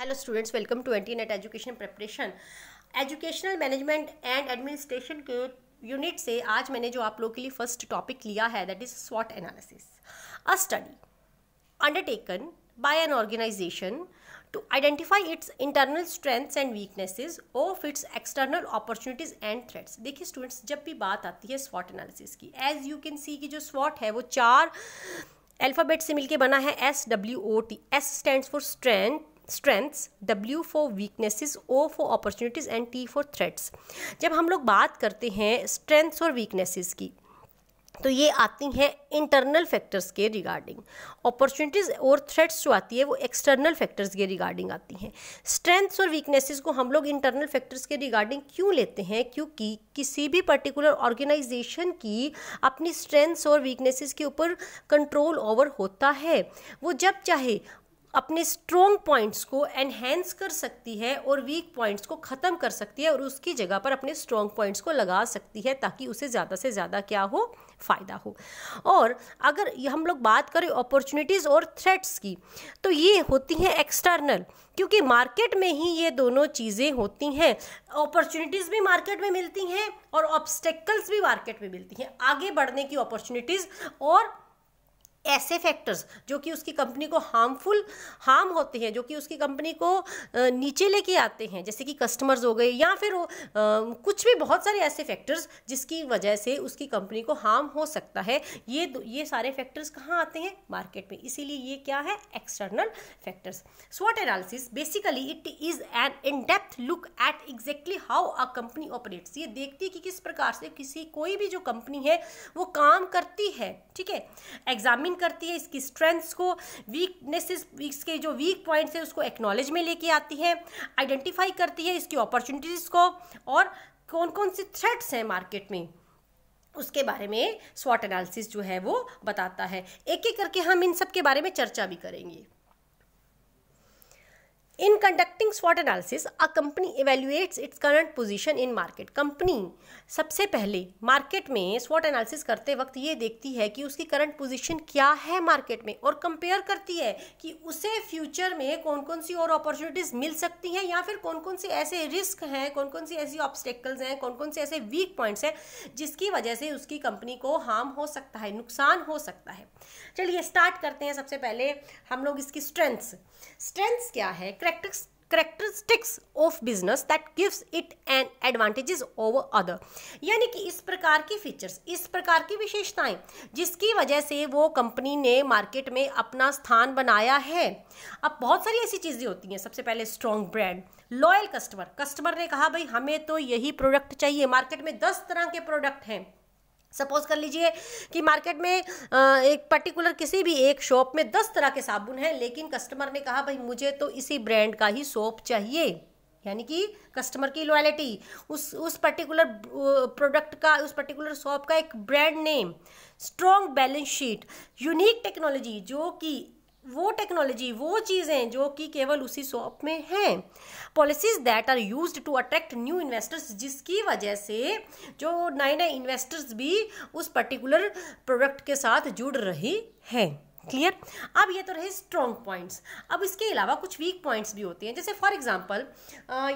hello students welcome to anti NET education preparation educational management and administration के unit से आज मैंने जो आप लोग के लिए फर्स्ट टॉपिक लिया है दैट इज स्वॉट analysis a study undertaken by an organisation to identify its internal strengths and weaknesses of its external opportunities and threats देखिए स्टूडेंट्स जब भी बात आती है स्वॉट एनालिसिस की एज यू कैन सी की जो स्वॉट है वो चार अल्फ़ाबेट से मिलके बना है S W O T S stand for strength strengths W for weaknesses O for opportunities and T for threats जब हम लोग बात करते हैं स्ट्रेंथ्स और वीकनेसेस की तो ये आती हैं इंटरनल फैक्टर्स के रिगार्डिंग अपॉर्चुनिटीज़ और थ्रेट्स जो आती है वो एक्सटर्नल फैक्टर्स के रिगार्डिंग आती हैं स्ट्रेंथ्स और वीकनेसेस को हम लोग इंटरनल फैक्टर्स के रिगार्डिंग क्यों लेते हैं क्योंकि किसी भी पर्टिकुलर ऑर्गेनाइजेशन की अपनी स्ट्रेंथ्स और वीकनेसेस के ऊपर कंट्रोल ओवर होता है वो जब चाहे अपने स्ट्रोंग पॉइंट्स को एनहेंस कर सकती है और वीक पॉइंट्स को ख़त्म कर सकती है और उसकी जगह पर अपने स्ट्रोंग पॉइंट्स को लगा सकती है ताकि उसे ज़्यादा से ज़्यादा क्या हो फ़ायदा हो और अगर हम लोग बात करें अपॉर्चुनिटीज़ और थ्रेट्स की तो ये होती हैं एक्सटर्नल क्योंकि मार्केट में ही ये दोनों चीज़ें होती हैं अपॉर्चुनिटीज़ भी मार्केट में मिलती हैं और ऑब्स्टेकल्स भी मार्केट में मिलती हैं आगे बढ़ने की अपॉर्चुनिटीज़ और ऐसे फैक्टर्स जो कि उसकी कंपनी को हार्मफुल हार्म होते हैं जो कि उसकी कंपनी को नीचे लेके आते हैं जैसे कि कस्टमर्स हो गए या फिर कुछ भी बहुत सारे ऐसे फैक्टर्स जिसकी वजह से उसकी कंपनी को हार्म हो सकता है ये ये सारे फैक्टर्स कहाँ आते हैं मार्केट में इसीलिए ये क्या है एक्सटर्नल फैक्टर्स स्वॉट analysis basically it is an in depth look at exactly how a company operates ये देखती है कि किस प्रकार से किसी कोई भी जो कंपनी है वो काम करती है ठीक है एग्जामिन एग्जामिन करती है इसकी स्ट्रेंथ्स को वीकनेसेस इसके जो वीक पॉइंट्स है उसको एक्नॉलेज में लेके आती है आइडेंटिफाई करती है इसकी अपॉर्चुनिटीज़ को और कौन कौन से थ्रेट्स हैं मार्केट में उसके बारे में स्वॉट एनालिसिस जो है वो बताता है एक एक करके हम इन सब के बारे में चर्चा भी करेंगे इन कंडक्टिंग स्वॉट analysis a company evaluates its current position in market company सबसे पहले मार्केट में स्वॉट एनालिसिस करते वक्त ये देखती है कि उसकी करंट पोजिशन क्या है मार्केट में और कंपेयर करती है कि उसे फ्यूचर में कौन कौन सी और अपॉर्चुनिटीज मिल सकती हैं या फिर कौन कौन से ऐसे रिस्क हैं कौन कौन सी ऐसी ऑब्स्टेकल्स हैं कौन कौन से ऐसे वीक पॉइंट्स हैं जिसकी वजह से उसकी कंपनी को हार्म हो सकता है नुकसान हो सकता है चलिए स्टार्ट करते हैं सबसे पहले हम लोग इसकी स्ट्रेंथ्स स्ट्रेंथ्स क्या है characteristics characteristics of business that gives it an advantages over other यानी कि इस प्रकार की फीचर्स इस प्रकार की विशेषताएं जिसकी वजह से वो कंपनी ने मार्केट में अपना स्थान बनाया है अब बहुत सारी ऐसी चीज़ें होती हैं सबसे पहले strong brand loyal customer customer ने कहा भाई हमें तो यही प्रोडक्ट चाहिए मार्केट में दस तरह के प्रोडक्ट हैं सपोज कर लीजिए कि मार्केट में एक पर्टिकुलर किसी भी एक शॉप में दस तरह के साबुन हैं लेकिन कस्टमर ने कहा भाई मुझे तो इसी ब्रांड का ही सोप चाहिए यानी कि कस्टमर की लॉयलिटी उस उस पर्टिकुलर प्रोडक्ट का उस पर्टिकुलर शॉप का एक brand name strong balance sheet unique technology जो कि वो टेक्नोलॉजी वो चीज़ें जो कि केवल उसी शॉप में हैं policies that are use to attract new investors जिसकी वजह से जो नए नए इन्वेस्टर्स भी उस पर्टिकुलर प्रोडक्ट के साथ जुड़ रही हैं क्लियर अब ये तो रहे स्ट्रॉन्ग पॉइंट्स अब इसके अलावा कुछ वीक पॉइंट्स भी होते हैं जैसे फॉर एग्जांपल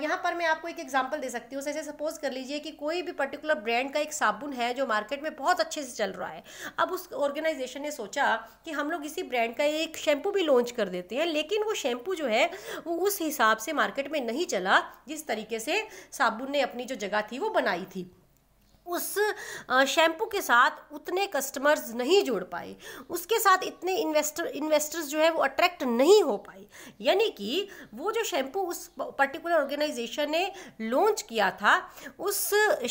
यहाँ पर मैं आपको एक एग्जांपल दे सकती हूँ जैसे सपोज कर लीजिए कि कोई भी पर्टिकुलर ब्रांड का एक साबुन है जो मार्केट में बहुत अच्छे से चल रहा है अब उस ऑर्गेनाइजेशन ने सोचा कि हम लोग इसी ब्रांड का एक शैम्पू भी लॉन्च कर देते हैं लेकिन वो शैम्पू जो है वो उस हिसाब से मार्केट में नहीं चला जिस तरीके से साबुन ने अपनी जो जगह थी वो बनाई थी उस शैम्पू के साथ उतने कस्टमर्स नहीं जुड़ पाए उसके साथ इतने इन्वेस्टर इन्वेस्टर्स जो है वो अट्रैक्ट नहीं हो पाए यानी कि वो जो शैम्पू उस पर्टिकुलर ऑर्गेनाइजेशन ने लॉन्च किया था उस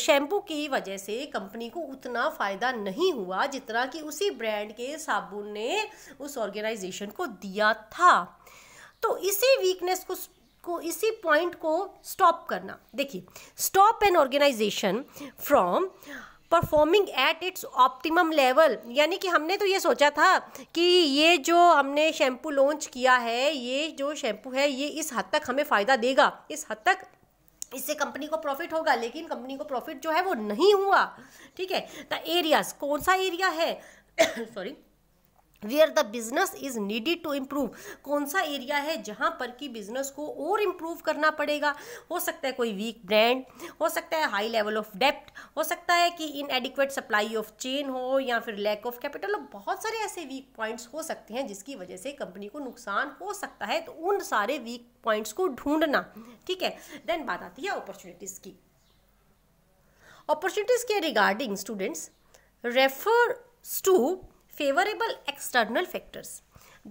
शैम्पू की वजह से कंपनी को उतना फ़ायदा नहीं हुआ जितना कि उसी ब्रांड के साबुन ने उस ऑर्गेनाइजेशन को दिया था तो इसी वीकनेस को को इसी पॉइंट को स्टॉप करना देखिए stop an organisation from performing at its optimum level यानी कि हमने तो ये सोचा था कि ये जो हमने शैम्पू लॉन्च किया है ये जो शैम्पू है ये इस हद तक हमें फ़ायदा देगा इस हद तक इससे कंपनी को प्रॉफिट होगा लेकिन कंपनी को प्रॉफिट जो है वो नहीं हुआ ठीक है द एरियाज कौन सा एरिया है sorry where the business is needed to improve कौन सा एरिया है जहाँ पर कि बिजनेस को और इम्प्रूव करना पड़ेगा हो सकता है कोई वीक ब्रांड हो सकता है हाई लेवल ऑफ डेप्ट हो सकता है कि inadequate supply of chain हो या फिर लैक ऑफ कैपिटल बहुत सारे ऐसे वीक पॉइंट्स हो सकते हैं जिसकी वजह से कंपनी को नुकसान हो सकता है तो उन सारे वीक पॉइंट्स को ढूंढना ठीक है देन बात आती है अपॉर्चुनिटीज़ की अपॉर्चुनिटीज़ के regarding students refer to favorable external factors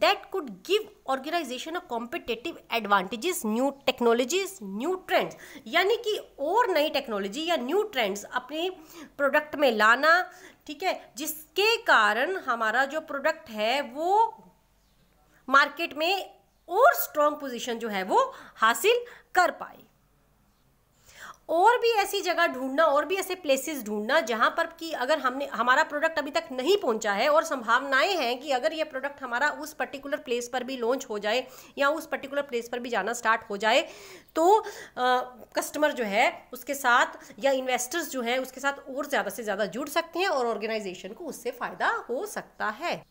that could give organization a competitive advantages new technologies new trends यानी कि और नई टेक्नोलॉजी या न्यू ट्रेंड्स अपने प्रोडक्ट में लाना ठीक है जिसके कारण हमारा जो प्रोडक्ट है वो मार्केट में और स्ट्रॉन्ग पोजीशन जो है वो हासिल कर पाए और भी ऐसी जगह ढूंढना और भी ऐसे प्लेसेस ढूंढना जहाँ पर कि अगर हमने हमारा प्रोडक्ट अभी तक नहीं पहुँचा है और संभावनाएं हैं कि अगर ये प्रोडक्ट हमारा उस पर्टिकुलर प्लेस पर भी लॉन्च हो जाए या उस पर्टिकुलर प्लेस पर भी जाना स्टार्ट हो जाए तो कस्टमर जो है उसके साथ या इन्वेस्टर्स जो है उसके साथ और ज़्यादा से ज़्यादा जुड़ सकते हैं और ऑर्गेनाइजेशन को उससे फ़ायदा हो सकता है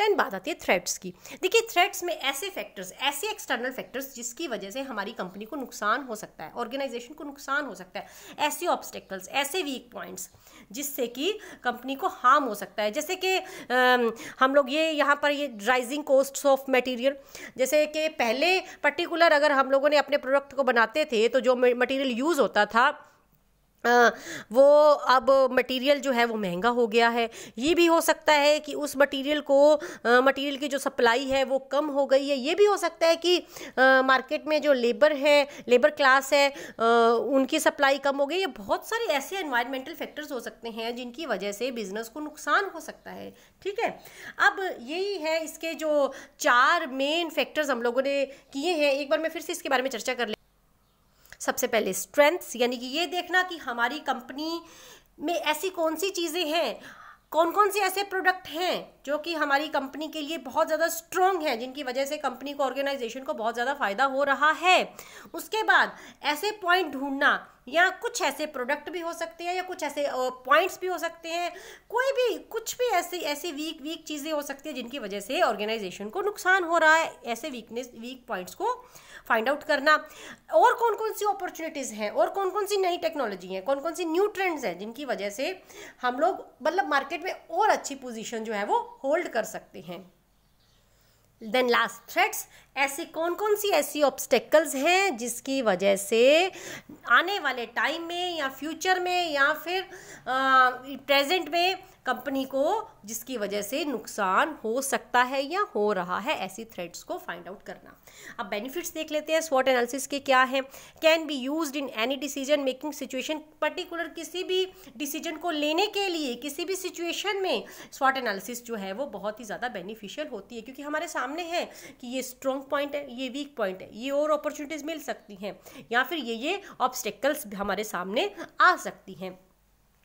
देन बात आती है थ्रेट्स की देखिए थ्रेट्स में ऐसे फैक्टर्स ऐसे एक्सटर्नल फैक्टर्स जिसकी वजह से हमारी कंपनी को नुकसान हो सकता है ऑर्गेनाइजेशन को नुकसान हो सकता है ऐसे ऑब्स्टेकल्स ऐसे वीक पॉइंट्स जिससे कि कंपनी को हार्म हो सकता है जैसे कि हम लोग ये यहाँ पर ये राइजिंग कॉस्ट्स ऑफ मटीरियल जैसे कि पहले पर्टिकुलर अगर हम लोगों ने अपने प्रोडक्ट को बनाते थे तो जो मटीरियल यूज़ होता था हाँ, वो अब मटेरियल जो है वो महंगा हो गया है ये भी हो सकता है कि उस मटेरियल को मटेरियल की जो सप्लाई है वो कम हो गई है ये भी हो सकता है कि मार्केट में जो लेबर है लेबर क्लास है आ, उनकी सप्लाई कम हो गई है बहुत सारे ऐसे एनवायरमेंटल फैक्टर्स हो सकते हैं जिनकी वजह से बिज़नेस को नुकसान हो सकता है ठीक है अब यही है इसके जो चार मेन फैक्टर्स हम लोगों ने किए हैं एक बार मैं फिर से इसके बारे में चर्चा कर लें सबसे पहले स्ट्रेंथ्स यानी कि ये देखना कि हमारी कंपनी में ऐसी कौन सी चीज़ें हैं कौन कौन से ऐसे प्रोडक्ट हैं जो कि हमारी कंपनी के लिए बहुत ज़्यादा स्ट्रॉन्ग हैं जिनकी वजह से कंपनी को ऑर्गेनाइजेशन को बहुत ज़्यादा फ़ायदा हो रहा है उसके बाद ऐसे पॉइंट ढूंढना या कुछ ऐसे प्रोडक्ट भी हो सकते हैं या कुछ ऐसे पॉइंट्स भी हो सकते हैं कोई भी कुछ भी ऐसे ऐसे वीक वीक चीज़ें हो सकती है जिनकी वजह से ऑर्गेनाइजेशन को नुकसान हो रहा है ऐसे वीकनेस वीक पॉइंट्स को फाइंड आउट करना और कौन कौन सी अपॉर्चुनिटीज़ हैं और कौन कौन सी नई टेक्नोलॉजी हैं कौन कौन सी न्यू ट्रेंड्स हैं जिनकी वजह से हम लोग मतलब मार्केट में और अच्छी पोजिशन जो है वो होल्ड कर सकते हैं देन लास्ट थ्रेड्स ऐसे कौन कौन सी ऐसी ऑब्स्टेकल्स हैं जिसकी वजह से आने वाले टाइम में या फ्यूचर में या फिर प्रेजेंट में कंपनी को जिसकी वजह से नुकसान हो सकता है या हो रहा है ऐसी थ्रेड्स को फाइंड आउट करना अब बेनिफिट्स देख लेते हैं स्वॉट एनालिसिस के क्या है can be use in any decision making situation particular किसी भी डिसीजन को लेने के लिए किसी भी सिचुएशन में स्वॉट एनालिसिस जो है वो बहुत ही ज़्यादा बेनिफिशियल होती है क्योंकि हमारे सामने है कि ये स्ट्रॉन्ग स्ट्रॉन्ग पॉइंट है ये वीक पॉइंट है ये और अपॉर्चुनिटीज़ मिल सकती हैं या फिर ये ये ऑब्स्टेकल्स हमारे सामने आ सकती हैं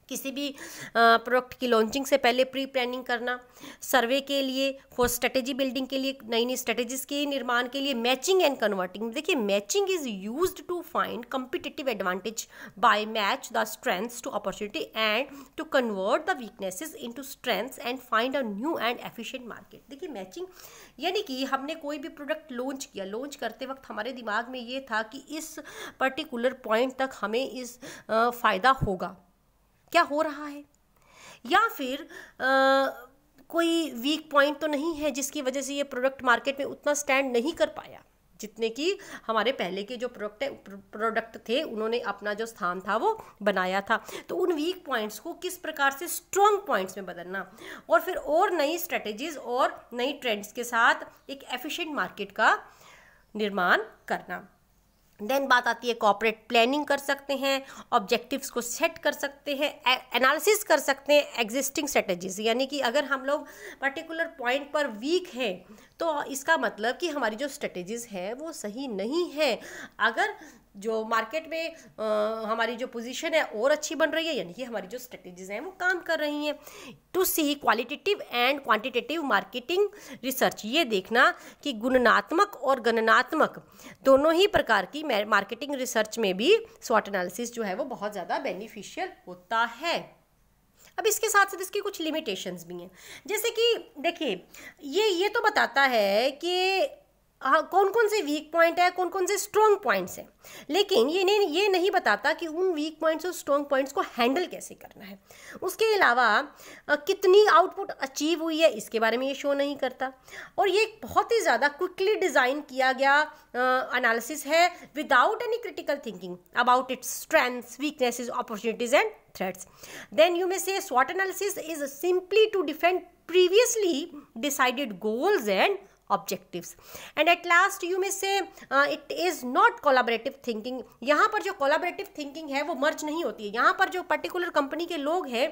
किसी भी प्रोडक्ट की लॉन्चिंग से पहले प्री प्लानिंग करना सर्वे के लिए फॉर स्ट्रेटेजी बिल्डिंग के लिए नई नई स्ट्रेटेजीज के निर्माण के लिए मैचिंग एंड कन्वर्टिंग देखिए matching is use to find competitive advantage by match the strengths to opportunity and to convert the weaknesses to strengths and find a new and efficient market देखिए matching यानी कि हमने कोई भी product launch किया launch करते वक्त हमारे दिमाग में ये था कि इस पर्टिकुलर पॉइंट तक हमें इस फ़ायदा होगा क्या हो रहा है या फिर आ, कोई वीक पॉइंट तो नहीं है जिसकी वजह से ये प्रोडक्ट मार्केट में उतना स्टैंड नहीं कर पाया जितने कि हमारे पहले के जो प्रोडक्ट है प्रोडक्ट थे उन्होंने अपना जो स्थान था वो बनाया था तो उन वीक पॉइंट्स को किस प्रकार से स्ट्रॉन्ग पॉइंट्स में बदलना और फिर और नई स्ट्रेटजीज और नई ट्रेंड्स के साथ एक एफिशिएंट मार्केट का निर्माण करना देन बात आती है कॉपरेट प्लानिंग कर सकते हैं ऑब्जेक्टिव्स को सेट कर सकते हैं एनालिसिस कर सकते हैं एग्जिस्टिंग स्ट्रेटजीज यानी कि अगर हम लोग पर्टिकुलर पॉइंट पर वीक हैं तो इसका मतलब कि हमारी जो स्ट्रेटेजीज़ हैं वो सही नहीं है अगर जो मार्केट में आ, हमारी जो पोजीशन है और अच्छी बन रही है यानी कि हमारी जो स्ट्रेटेजीज हैं वो काम कर रही हैं to see qualitative and quantitative marketing research ये देखना कि गुणनात्मक और गणनात्मक दोनों ही प्रकार की मार्केटिंग रिसर्च में भी स्वॉट एनालिसिस जो है वो बहुत ज़्यादा बेनिफिशियल होता है अब इसके साथ साथ इसकी कुछ लिमिटेशंस भी हैं जैसे कि देखिए ये ये तो बताता है कि हाँ, कौन कौन से वीक पॉइंट है कौन कौन से स्ट्रॉन्ग पॉइंट्स हैं लेकिन ये नहीं ये नहीं बताता कि उन वीक पॉइंट्स और स्ट्रॉन्ग पॉइंट्स को हैंडल कैसे करना है उसके अलावा कितनी आउटपुट अचीव हुई है इसके बारे में ये शो नहीं करता और ये बहुत ही ज़्यादा क्विकली डिज़ाइन किया गया अनालिसिस है without any critical thinking about its strengths weaknesses opportunities and threats then you may say स्वॉट analysis is simply to defend previously decided goals and objectives and at last you may say it is not collaborative thinking यहाँ पर जो collaborative thinking है वो मर्ज नहीं होती है यहाँ पर जो पर्टिकुलर कंपनी के लोग हैं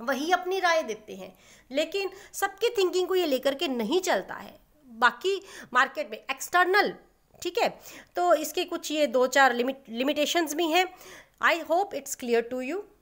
वही अपनी राय देते हैं लेकिन सबकी थिंकिंग को ये लेकर के नहीं चलता है बाकी मार्केट में एक्सटर्नल ठीक है तो इसके कुछ ये दो चार लिमिट लिमिटेशंस भी हैं I hope it's clear to you